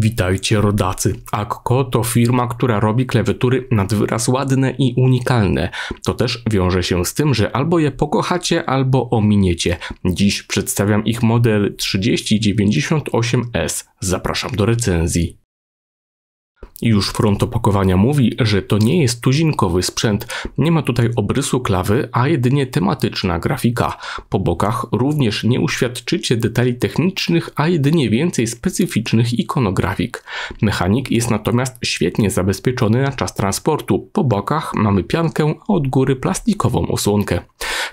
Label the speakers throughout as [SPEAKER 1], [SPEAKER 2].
[SPEAKER 1] Witajcie rodacy. Akko to firma, która robi klawiatury nad wyraz ładne i unikalne. To też wiąże się z tym, że albo je pokochacie, albo ominiecie. Dziś przedstawiam ich model 3098S. Zapraszam do recenzji. Już front opakowania mówi, że to nie jest tuzinkowy sprzęt, nie ma tutaj obrysu klawy, a jedynie tematyczna grafika. Po bokach również nie uświadczycie detali technicznych, a jedynie więcej specyficznych ikonografik. Mechanik jest natomiast świetnie zabezpieczony na czas transportu. Po bokach mamy piankę, a od góry plastikową osłonkę.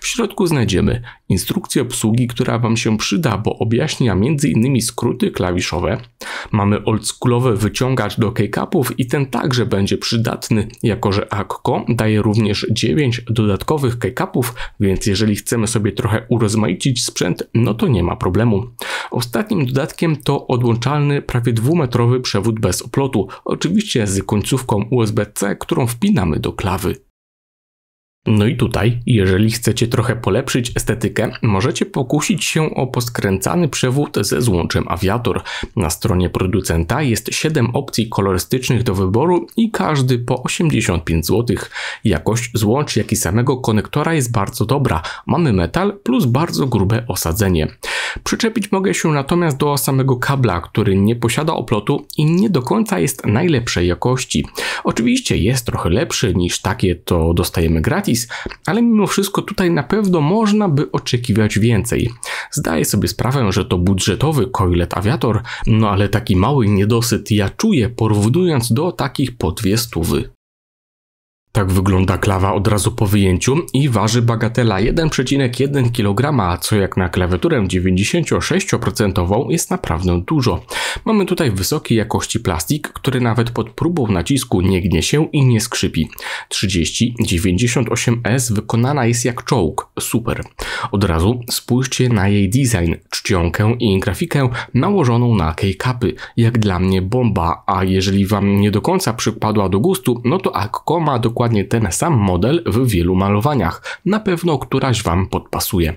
[SPEAKER 1] W środku znajdziemy instrukcję obsługi, która Wam się przyda, bo objaśnia m.in. skróty klawiszowe. Mamy oldschoolowy wyciągacz do keycapów i ten także będzie przydatny, jako że ACCO daje również 9 dodatkowych keycapów, więc jeżeli chcemy sobie trochę urozmaicić sprzęt, no to nie ma problemu. Ostatnim dodatkiem to odłączalny prawie dwumetrowy przewód bez oplotu, oczywiście z końcówką USB-C, którą wpinamy do klawy. No i tutaj, jeżeli chcecie trochę polepszyć estetykę, możecie pokusić się o poskręcany przewód ze złączem awiator. Na stronie producenta jest 7 opcji kolorystycznych do wyboru i każdy po 85 zł. Jakość złącz, jak i samego konektora jest bardzo dobra. Mamy metal plus bardzo grube osadzenie. Przyczepić mogę się natomiast do samego kabla, który nie posiada oplotu i nie do końca jest najlepszej jakości. Oczywiście jest trochę lepszy niż takie, to dostajemy gratis, ale mimo wszystko tutaj na pewno można by oczekiwać więcej. Zdaję sobie sprawę, że to budżetowy Coilet Aviator, no ale taki mały niedosyt ja czuję porównując do takich po dwie stówy. Tak wygląda klawa od razu po wyjęciu i waży bagatela 1,1 kg, co jak na klawiaturę 96% jest naprawdę dużo. Mamy tutaj wysokiej jakości plastik, który nawet pod próbą nacisku nie gnie się i nie skrzypi. 3098S wykonana jest jak czołg, super. Od razu spójrzcie na jej design, czcionkę i grafikę nałożoną na k Jak dla mnie bomba, a jeżeli wam nie do końca przypadła do gustu, no to Akko ma dokładnie ten sam model w wielu malowaniach. Na pewno któraś wam podpasuje.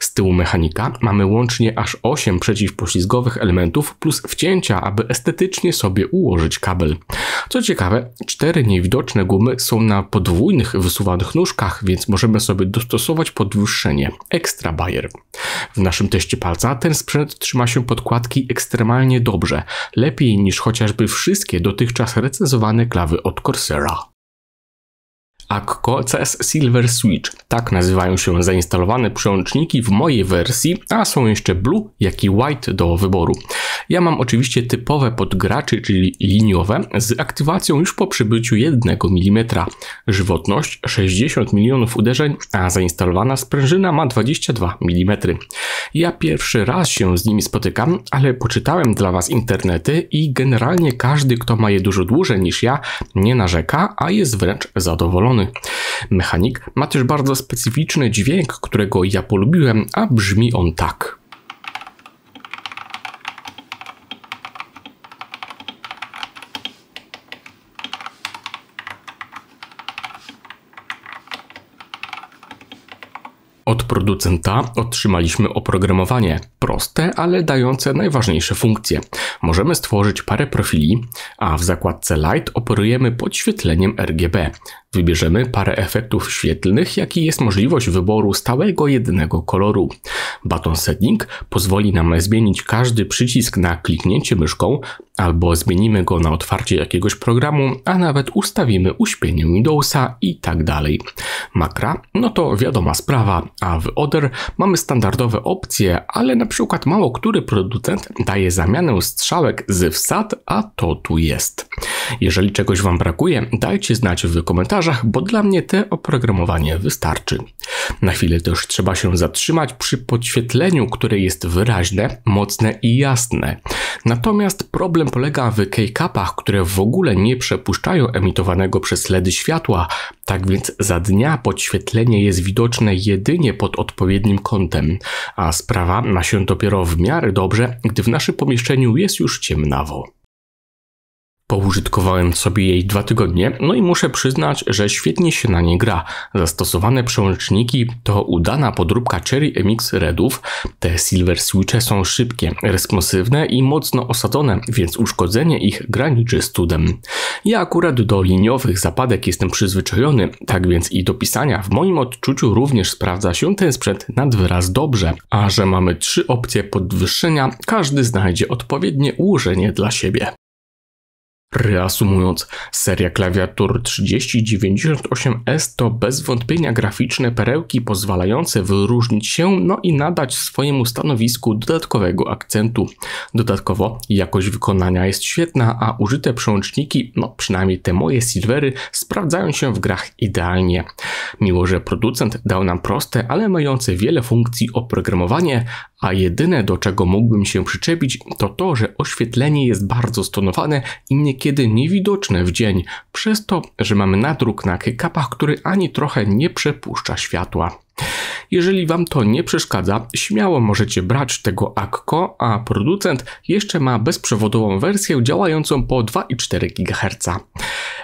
[SPEAKER 1] Z tyłu mechanika mamy łącznie aż 8 przeciwpoślizgowych elementów plus wcięcia, aby estetycznie sobie ułożyć kabel. Co ciekawe, cztery niewidoczne gumy są na podwójnych wysuwanych nóżkach, więc możemy sobie dostosować podwyższenie. Ekstra Bayer. W naszym teście palca ten sprzęt trzyma się podkładki ekstremalnie dobrze, lepiej niż chociażby wszystkie dotychczas recenzowane klawy od Corsera. Akko CS Silver Switch. Tak nazywają się zainstalowane przełączniki w mojej wersji, a są jeszcze Blue, jak i White do wyboru. Ja mam oczywiście typowe podgraczy, czyli liniowe, z aktywacją już po przybyciu 1 mm. Żywotność 60 milionów uderzeń, a zainstalowana sprężyna ma 22 mm. Ja pierwszy raz się z nimi spotykam, ale poczytałem dla Was internety i generalnie każdy, kto ma je dużo dłużej niż ja, nie narzeka, a jest wręcz zadowolony. Mechanik ma też bardzo specyficzny dźwięk, którego ja polubiłem, a brzmi on tak. Od producenta otrzymaliśmy oprogramowanie proste, ale dające najważniejsze funkcje. Możemy stworzyć parę profili, a w zakładce Light operujemy podświetleniem RGB. Wybierzemy parę efektów świetlnych, jak i jest możliwość wyboru stałego jednego koloru. Baton Setting pozwoli nam zmienić każdy przycisk na kliknięcie myszką albo zmienimy go na otwarcie jakiegoś programu, a nawet ustawimy uśpienie Windowsa i tak dalej. Makra, no to wiadoma sprawa, a w Other mamy standardowe opcje, ale na przykład mało który producent daje zamianę strzałek z wsad, a to tu jest. Jeżeli czegoś Wam brakuje, dajcie znać w komentarzach, bo dla mnie te oprogramowanie wystarczy. Na chwilę też trzeba się zatrzymać przy podświetleniu, które jest wyraźne, mocne i jasne. Natomiast problem polega w K-Cupach, które w ogóle nie przepuszczają emitowanego przez LED światła, tak więc za dnia podświetlenie jest widoczne jedynie pod odpowiednim kątem, a sprawa ma się dopiero w miarę dobrze, gdy w naszym pomieszczeniu jest już ciemnawo. Poużytkowałem sobie jej dwa tygodnie, no i muszę przyznać, że świetnie się na nie gra. Zastosowane przełączniki to udana podróbka Cherry MX Redów. Te Silver Switche są szybkie, responsywne i mocno osadzone, więc uszkodzenie ich graniczy z cudem. Ja akurat do liniowych zapadek jestem przyzwyczajony, tak więc i do pisania w moim odczuciu również sprawdza się ten sprzęt nad wyraz dobrze. A że mamy trzy opcje podwyższenia, każdy znajdzie odpowiednie ułożenie dla siebie. Reasumując, seria klawiatur 3098S to bez wątpienia graficzne perełki pozwalające wyróżnić się, no i nadać swojemu stanowisku dodatkowego akcentu. Dodatkowo jakość wykonania jest świetna, a użyte przełączniki, no przynajmniej te moje silvery, sprawdzają się w grach idealnie. Miło, że producent dał nam proste, ale mające wiele funkcji oprogramowanie, a jedyne do czego mógłbym się przyczepić to to, że oświetlenie jest bardzo stonowane i niekiedy niewidoczne w dzień, przez to, że mamy nadruk na kapach, który ani trochę nie przepuszcza światła. Jeżeli Wam to nie przeszkadza, śmiało możecie brać tego Akko, a producent jeszcze ma bezprzewodową wersję działającą po 2,4 GHz.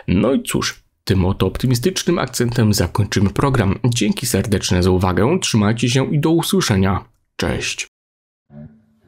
[SPEAKER 1] No i cóż, tym oto optymistycznym akcentem zakończymy program. Dzięki serdeczne za uwagę, trzymajcie się i do usłyszenia. Cześć.